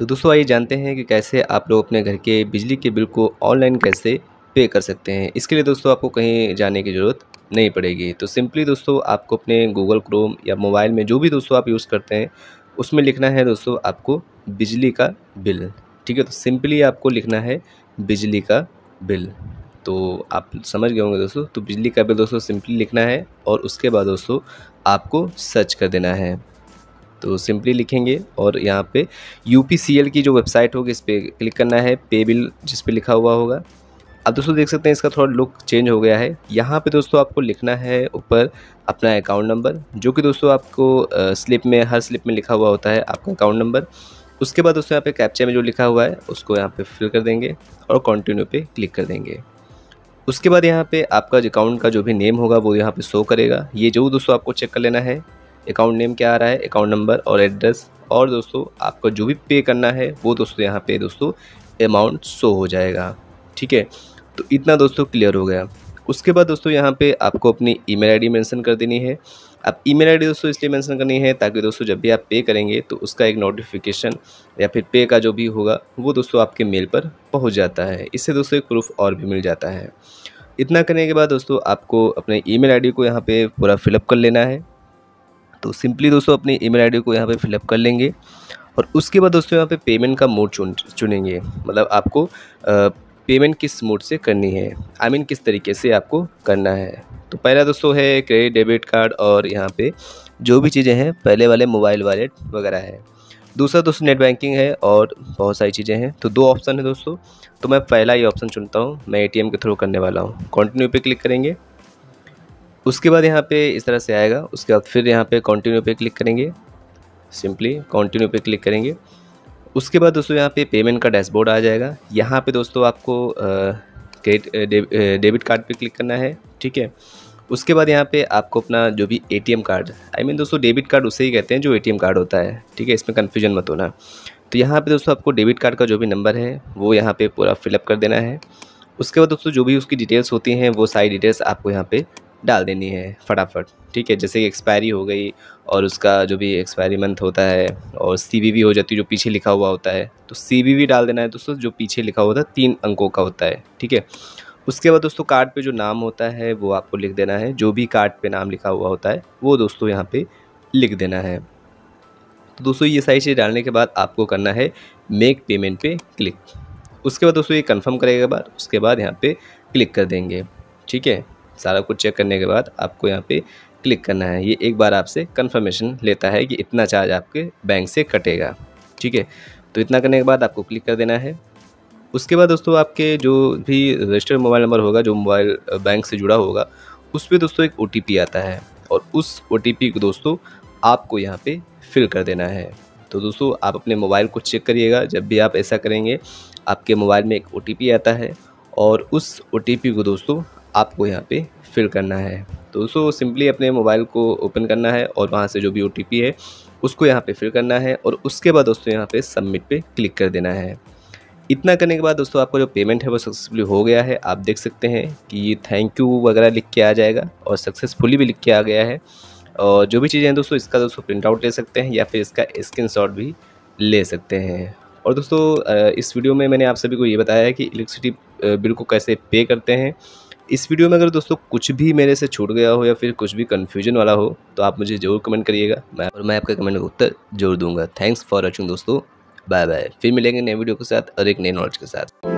तो दोस्तों आइए जानते हैं कि कैसे आप लोग अपने घर के बिजली के बिल को ऑनलाइन कैसे पे कर सकते हैं इसके लिए दोस्तों आपको कहीं जाने की ज़रूरत नहीं पड़ेगी तो सिंपली दोस्तों आपको अपने गूगल क्रोम या मोबाइल में जो भी दोस्तों आप यूज़ करते हैं उसमें लिखना है दोस्तों आपको बिजली का बिल ठीक है तो सिंपली आपको लिखना है बिजली का बिल तो आप समझ गए होंगे दोस्तों तो बिजली का बिल दोस्तों सिंपली लिखना है और उसके बाद दोस्तों आपको सर्च कर देना है तो सिंपली लिखेंगे और यहाँ पे यू की जो वेबसाइट होगी इस पर क्लिक करना है पे बिल जिस पर लिखा हुआ होगा अब दोस्तों देख सकते हैं इसका थोड़ा लुक चेंज हो गया है यहाँ पे दोस्तों आपको लिखना है ऊपर अपना अकाउंट नंबर जो कि दोस्तों आपको स्लिप में हर स्लिप में लिखा हुआ होता है आपका अकाउंट नंबर उसके बाद दोस्तों यहाँ पे कैप्चा में जो लिखा हुआ है उसको यहाँ पे फिल कर देंगे और कंटिन्यू पे क्लिक कर देंगे उसके बाद यहाँ पे आपका अकाउंट का जो भी नेम होगा वो यहाँ पे शो करेगा ये जो दोस्तों आपको चेक कर लेना है अकाउंट नेम क्या आ रहा है अकाउंट नंबर और एड्रेस और दोस्तों आपको जो भी पे करना है वो दोस्तों यहाँ पे दोस्तों अमाउंट शो हो जाएगा ठीक है तो इतना दोस्तों क्लियर हो गया उसके बाद दोस्तों यहाँ पे आपको अपनी ईमेल आईडी मेंशन कर देनी है आप ईमेल आईडी दोस्तों इसलिए मेंशन करनी है ताकि दोस्तों जब भी आप पे करेंगे तो उसका एक नोटिफिकेशन या फिर पे का जो भी होगा वो दोस्तों आपके मेल पर पहुँच जाता है इससे दोस्तों एक प्रूफ और भी मिल जाता है इतना करने के बाद दोस्तों आपको अपने ईमेल आईडी को यहाँ पे पूरा फिलअप कर लेना है तो सिंपली दोस्तों अपनी ईमेल आईडी को यहाँ पे फिलअप कर लेंगे और उसके बाद दोस्तों यहाँ पे पेमेंट का मोड चुन चुनेंगे मतलब आपको पेमेंट किस मोड से करनी है आई मीन किस तरीके से आपको करना है तो पहला दोस्तों है क्रेडिट डेबिट कार्ड और यहाँ पे जो भी चीज़ें हैं पहले वाले मोबाइल वॉलेट वगैरह है दूसरा दोस्तों नेट बैंकिंग है और बहुत सारी चीज़ें हैं तो दो ऑप्शन है दोस्तों तो मैं पहला ही ऑप्शन चुनता हूँ मैं एटीएम के थ्रू करने वाला हूँ कंटिन्यू पे क्लिक करेंगे उसके बाद यहाँ पे इस तरह से आएगा उसके बाद फिर यहाँ पे कंटिन्यू पे क्लिक करेंगे सिंपली कंटिन्यू पे क्लिक करेंगे उसके बाद दोस्तों यहाँ पे पेमेंट का डैशबोर्ड आ जाएगा यहाँ पे दोस्तों आपको क्रेडिट डेबिट कार्ड पे क्लिक करना है ठीक है उसके बाद यहाँ पे आपको अपना जो भी a card I I mean mean दोस्तों डेबिट कार्ड उसे ही कहते हैं जो ए कार्ड होता है ठीक है इसमें कन्फ्यूजन मत होना तो यहाँ पर दोस्तों आपको डेबिट कार्ड का जो भी नंबर है वो यहाँ पर पूरा फिलअप कर देना है उसके बाद दोस्तों जो भी उसकी डिटेल्स होती हैं वो सारी डिटेल्स आपको यहाँ पे डाल देनी है फटाफट ठीक है जैसे कि एक्सपायरी हो गई और उसका जो भी एक्सपायरी मंथ होता है और सी हो जाती है जो पीछे लिखा हुआ होता है तो सी डाल देना है दोस्तों जो पीछे लिखा हुआ होता है तीन अंकों का होता है ठीक है उसके बाद दोस्तों कार्ड पे जो नाम होता है वो आपको लिख देना है जो भी कार्ड पे नाम लिखा हुआ होता है वो दोस्तों यहाँ पे लिख देना है तो दोस्तों ये सारी चीज़ डालने के बाद आपको करना है मेक पेमेंट पे क्लिक उसके बाद दोस्तों ये कंफर्म करेगा बाद उसके बाद यहाँ पे क्लिक कर देंगे ठीक है सारा कुछ चेक करने के बाद आपको यहाँ पे क्लिक करना है ये एक बार आपसे कंफर्मेशन लेता है कि इतना चार्ज आपके बैंक से कटेगा ठीक है तो इतना करने के बाद आपको क्लिक कर देना है उसके बाद दोस्तों आपके जो भी रजिस्टर्ड मोबाइल नंबर होगा जो मोबाइल बैंक से जुड़ा होगा उस पर दोस्तों एक ओ आता है और उस ओ को दोस्तों आपको यहाँ पर फिल कर देना है तो दोस्तों आप अपने मोबाइल को चेक करिएगा जब भी आप ऐसा करेंगे आपके मोबाइल में एक ओ आता है और उस ओ को दोस्तों आपको यहाँ पे फिल करना है तो दोस्तों सिंपली अपने मोबाइल को ओपन करना है और वहाँ से जो भी ओ है उसको यहाँ पे फिल करना है और उसके बाद दोस्तों यहाँ पे सबमिट पे क्लिक कर देना है इतना करने के बाद दोस्तों आपका जो पेमेंट है वो सक्सेसफुली हो गया है आप देख सकते हैं कि ये थैंक यू वगैरह लिख के आ जाएगा और सक्सेसफुली भी लिख के आ गया है और जो भी चीज़ें हैं दोस्तों इसका दोस्तों प्रिंट आउट ले सकते हैं या फिर इसका स्क्रीन भी ले सकते हैं और दोस्तों इस वीडियो में मैंने आप सभी को ये बताया है कि इलेक्ट्रिसिटी बिल को कैसे पे करते हैं इस वीडियो में अगर दोस्तों कुछ भी मेरे से छूट गया हो या फिर कुछ भी कन्फ्यूजन वाला हो तो आप मुझे ज़रूर कमेंट करिएगा मैं और मैं आपका कमेंट का उत्तर जरूर दूंगा थैंक्स फॉर वॉचिंग दोस्तों बाय बाय फिर मिलेंगे नए वीडियो के साथ और एक नए नॉलेज के साथ